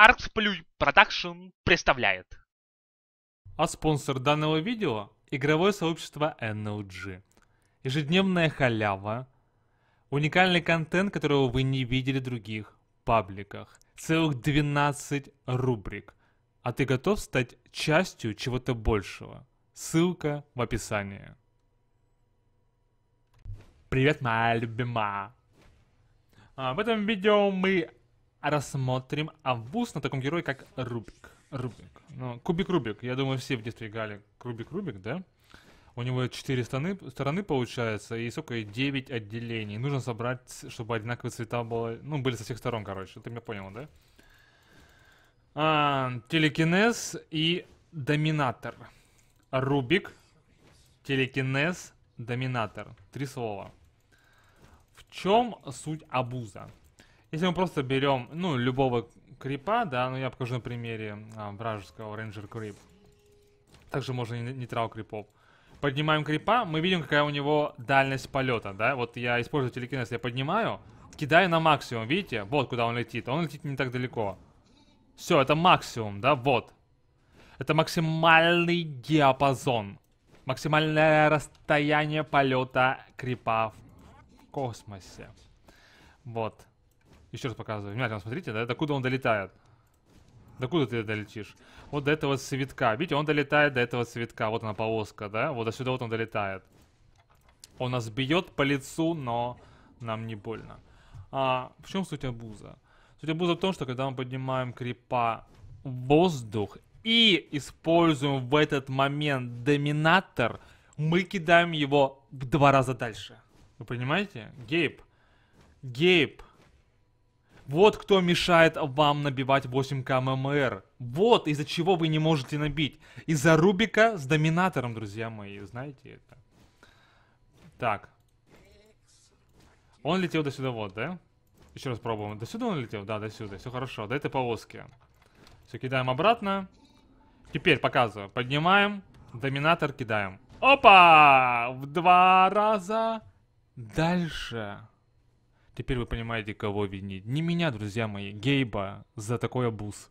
Artplay Production представляет. А спонсор данного видео – игровое сообщество NLG. Ежедневная халява, уникальный контент, которого вы не видели в других пабликах, целых 12 рубрик. А ты готов стать частью чего-то большего? Ссылка в описании. Привет, моя любимая! А, в этом видео мы рассмотрим авбус на таком герое, как Рубик. Рубик. Ну, Кубик Рубик. Я думаю, все в детстве играли Кубик Рубик, да? У него 4 стороны, стороны получается, и сколько? 9 отделений. Нужно собрать, чтобы одинаковые цвета было, ну, были со всех сторон, короче. Ты меня понял, да? А, телекинез и доминатор. Рубик, телекинез, доминатор. Три слова. В чем суть абуза? Если мы просто берем, ну, любого крипа, да, ну я покажу на примере а, вражеского Ranger Creep. Также можно нейтрал крипов. Поднимаем крипа, мы видим, какая у него дальность полета, да. Вот я использую телекинез, я поднимаю, кидаю на максимум, видите? Вот куда он летит, он летит не так далеко. Все, это максимум, да, вот. Это максимальный диапазон. Максимальное расстояние полета крипа в космосе. Вот. Еще раз показываю. Внимательно смотрите, да, докуда он долетает. Докуда ты долетишь? Вот до этого цветка. Видите, он долетает до этого цветка. Вот она полоска, да? Вот до сюда вот он долетает. Он нас бьет по лицу, но нам не больно. А в чем суть абуза? Суть абуза в том, что когда мы поднимаем крипа в воздух и используем в этот момент доминатор, мы кидаем его в два раза дальше. Вы понимаете? Гейб. Гейб. Вот кто мешает вам набивать 8к ММР. Вот из-за чего вы не можете набить. Из-за Рубика с доминатором, друзья мои. Знаете это. Так. Он летел до сюда вот, да? Еще раз пробуем. До сюда он летел? Да, до сюда. Все хорошо. До этой повозки. Все, кидаем обратно. Теперь показываю. Поднимаем. Доминатор кидаем. Опа! В два раза дальше. Теперь вы понимаете, кого винить. Не меня, друзья мои, Гейба за такой обуз.